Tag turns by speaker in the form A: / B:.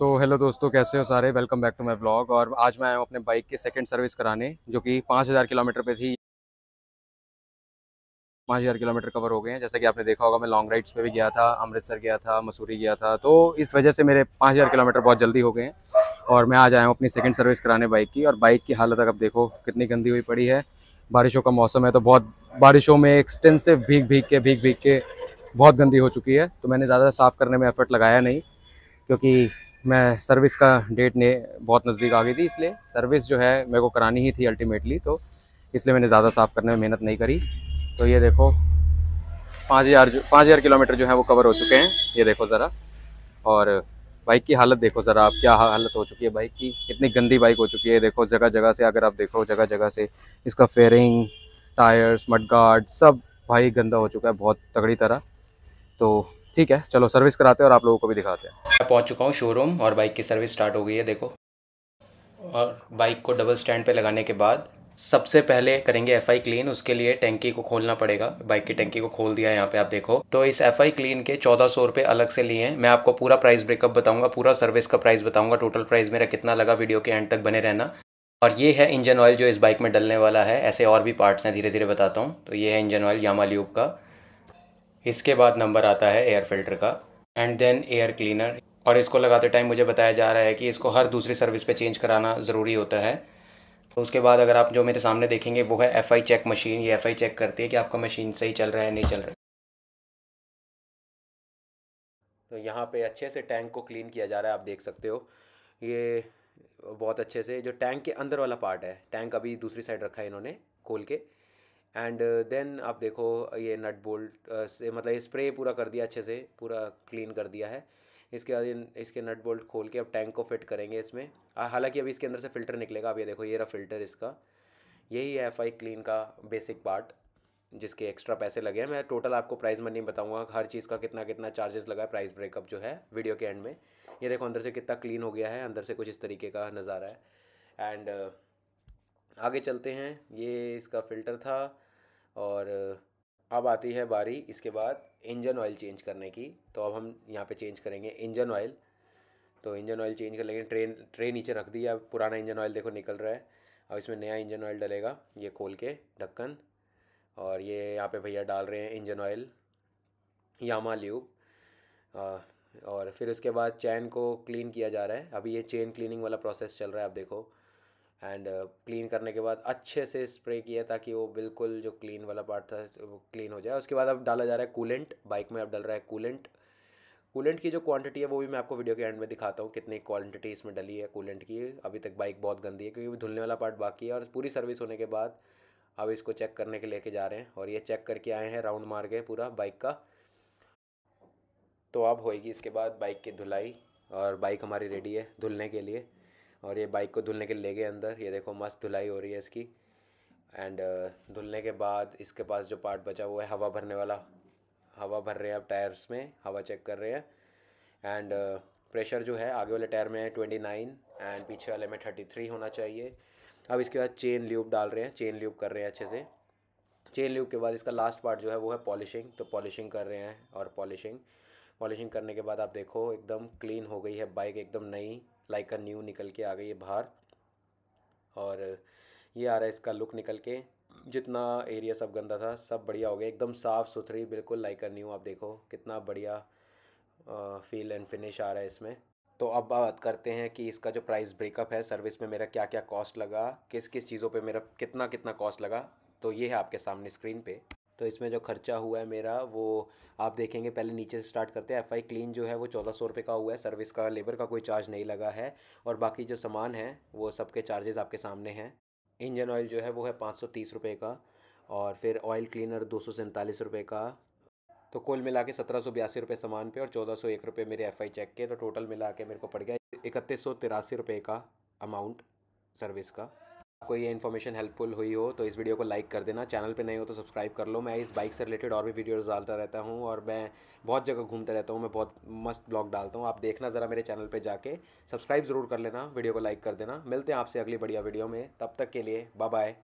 A: तो हेलो दोस्तों कैसे हो सारे welcome back to my blog और आज मैं आया हूँ अपने बाइक की सेकंड सर्विस कराने जो कि 5000 किलोमीटर पे थी 5000 किलोमीटर कवर हो गए हैं जैसा कि आपने देखा होगा मैं लॉन्ग राइड्स पे भी गया था अमृतसर गया था मसूरी गया था तो इस वजह से मेरे पाँच किलोमीटर बहुत जल्दी हो गए हैं और मैं आज आया हूँ अपनी सेकेंड सर्विस कराने बाइक की और बाइक की हालत अब देखो कितनी गंदी हुई पड़ी है बारिशों का मौसम है तो बहुत बारिशों में एक्सटेंसिव भीग भीग के भीग भीग के बहुत गंदी हो चुकी है तो मैंने ज़्यादा साफ़ करने में एफर्ट लगाया नहीं क्योंकि मैं सर्विस का डेट ने बहुत नज़दीक आ गई थी इसलिए सर्विस जो है मेरे को करानी ही थी अल्टीमेटली तो इसलिए मैंने ज़्यादा साफ़ करने में मेहनत नहीं करी तो ये देखो पाँच हज़ार जो पाँच हज़ार किलोमीटर जो है वो कवर हो चुके हैं ये देखो ज़रा और बाइक की हालत देखो ज़रा आप क्या हालत हो चुकी है बाइक की कितनी गंदी बाइक हो चुकी है देखो जगह जगह से अगर आप देखो जगह जगह से इसका फेयरिंग टायर्स मड गार्ड सब भाई गंदा हो चुका है बहुत तगड़ी तरह तो ठीक है चलो सर्विस कराते हैं और आप लोगों को भी दिखाते हैं मैं पहुंच चुका हूँ शोरूम और बाइक की सर्विस स्टार्ट हो गई है देखो और बाइक को डबल स्टैंड पे लगाने के बाद सबसे पहले करेंगे एफ आई क्लीन उसके लिए टैंकी को खोलना पड़ेगा बाइक की टैंकी को खोल दिया यहाँ पे आप देखो तो इस एफ आई क्लीन के चौदह सौ रुपये अलग से लिए हैं मैं आपको पूरा प्राइस ब्रेकअप बताऊंगा पूरा सर्विस का प्राइस बताऊंगा टोटल प्राइस मेरा कितना लगा वीडियो के एंड तक बने रहना और ये है इंजन ऑयल जो इस बाइक में डलने वाला है ऐसे और भी पार्ट्स हैं धीरे धीरे बताता हूँ तो ये है इंजन ऑयल यामा ल्यूब का इसके बाद नंबर आता है एयर फिल्टर का एंड देन एयर क्लीनर और इसको लगाते टाइम मुझे बताया जा रहा है कि इसको हर दूसरी सर्विस पे चेंज कराना ज़रूरी होता है तो उसके बाद अगर आप जो मेरे सामने देखेंगे वो है एफ चेक मशीन ये एफ चेक करती है कि आपका मशीन सही चल रहा है नहीं चल रहा है तो यहाँ पे अच्छे से टैंक को क्लीन किया जा रहा है आप देख सकते हो ये बहुत अच्छे से जो टैंक के अंदर वाला पार्ट है टैंक अभी दूसरी साइड रखा है इन्होंने खोल के एंड देन uh, आप देखो ये नट बोल्ट uh, से मतलब ये स्प्रे पूरा कर दिया अच्छे से पूरा क्लीन कर दिया है इसके बाद इसके नट बोल्ट खोल के अब टैंक को फिट करेंगे इसमें हालांकि अभी इसके अंदर से फ़िल्टर निकलेगा अब ये देखो ये रहा फ़िल्टर इसका यही है एफ आई क्लीन का बेसिक पार्ट जिसके एक्स्ट्रा पैसे लगे हैं मैं टोटल आपको प्राइस मनी बताऊंगा हर चीज़ का कितना कितना चार्जेस लगा है प्राइस ब्रेकअप जो है वीडियो के एंड में ये देखो अंदर से कितना क्लीन हो गया है अंदर से कुछ इस तरीके का नज़ारा है एंड आगे चलते हैं ये इसका फ़िल्टर था और अब आती है बारी इसके बाद इंजन ऑयल चेंज करने की तो अब हम यहाँ पे चेंज करेंगे इंजन ऑयल तो इंजन ऑयल चेंज कर लेंगे ट्रेन ट्रेन नीचे रख दी अब पुराना इंजन ऑयल देखो निकल रहा है अब इसमें नया इंजन ऑयल डलेगा ये खोल के ढक्कन और ये यहाँ पे भैया डाल रहे हैं इंजन ऑयल यामा ल्यूब और फिर उसके बाद चैन को क्लीन किया जा रहा है अभी ये चेन क्लिनिंग वाला प्रोसेस चल रहा है आप देखो एंड क्लीन करने के बाद अच्छे से स्प्रे किया ताकि वो बिल्कुल जो क्लीन वाला पार्ट था वो क्लीन हो जाए उसके बाद अब डाला जा रहा है कूलेंट बाइक में अब डल रहा है कूलेंट कूलेंट की जो क्वांटिटी है वो भी मैं आपको वीडियो के एंड में दिखाता हूँ कितनी क्वांटिटी इसमें डली है कूलेंट की अभी तक बाइक बहुत गंदी है क्योंकि धुलने वाला पार्ट बाकी है और पूरी सर्विस होने के बाद अब इसको चेक करने के लेके जा रहे हैं और ये चेक करके आए हैं राउंड मार के पूरा बाइक का तो अब होएगी इसके बाद बाइक की धुलाई और बाइक हमारी रेडी है धुलने के लिए और ये बाइक को धुलने के लिए ले गए अंदर ये देखो मस्त धुलाई हो रही है इसकी एंड uh, धुलने के बाद इसके पास जो पार्ट बचा हुआ है हवा भरने वाला हवा भर रहे हैं अब टायर्स में हवा चेक कर रहे हैं एंड प्रेशर uh, जो है आगे वाले टायर में ट्वेंटी नाइन एंड पीछे वाले में थर्टी थ्री होना चाहिए अब इसके बाद चेन ल्यूब डाल रहे हैं चेन ल्यूब कर रहे हैं अच्छे से चेन ल्यूब के बाद इसका लास्ट पार्ट जो है वो है पॉलिशिंग तो पॉलिशिंग कर रहे हैं और पॉलिशिंग पॉलिशिंग करने के बाद आप देखो एकदम क्लीन हो गई है बाइक एकदम नई लाइक न्यू निकल के आ गई है बाहर और ये आ रहा है इसका लुक निकल के जितना एरिया सब गंदा था सब बढ़िया हो गया एकदम साफ़ सुथरी बिल्कुल लाइक न्यू आप देखो कितना बढ़िया फील एंड फिनिश आ रहा है इसमें तो अब बात करते हैं कि इसका जो प्राइस ब्रेकअप है सर्विस में मेरा क्या क्या कॉस्ट लगा किस किस चीज़ों पे मेरा कितना कितना कॉस्ट लगा तो ये है आपके सामने स्क्रीन पे तो इसमें जो खर्चा हुआ है मेरा वो आप देखेंगे पहले नीचे से स्टार्ट करते हैं एफ़ आई क्लीन जो है वो चौदह सौ रुपये का हुआ है सर्विस का लेबर का कोई चार्ज नहीं लगा है और बाकी जो सामान है वो सबके चार्जेस आपके सामने हैं इंजन ऑयल जो है वो है पाँच सौ तीस रुपये का और फिर ऑयल क्लीनर दो सौ सैंतालीस रुपये का तो कुल मिला के सत्रह सौ बयासी रुपये सामान पे और चौदह सौ एक रुपये मेरे एफ़ आई चेक के तो टोटल मिला के मेरे को पड़ गया इकतीस सौ तिरासी रुपये का अमाउंट सर्विस का आपको ये इन्फॉर्मेशन हेल्पफुल हुई हो तो इस वीडियो को लाइक कर देना चैनल पे नहीं हो तो सब्सक्राइब कर लो मैं इस बाइक से रिलेटेड और भी वीडियोस डालता रहता हूँ और मैं बहुत जगह घूमता रहता हूँ मैं बहुत मस्त ब्लॉग डालता हूँ आप देखना ज़रा मेरे चैनल पे जाके सब्सक्राइब ज़रूर कर लेना वीडियो को लाइक कर देना मिलते हैं आपसे अगली बढ़िया वीडियो में तब तक के लिए बाय बाय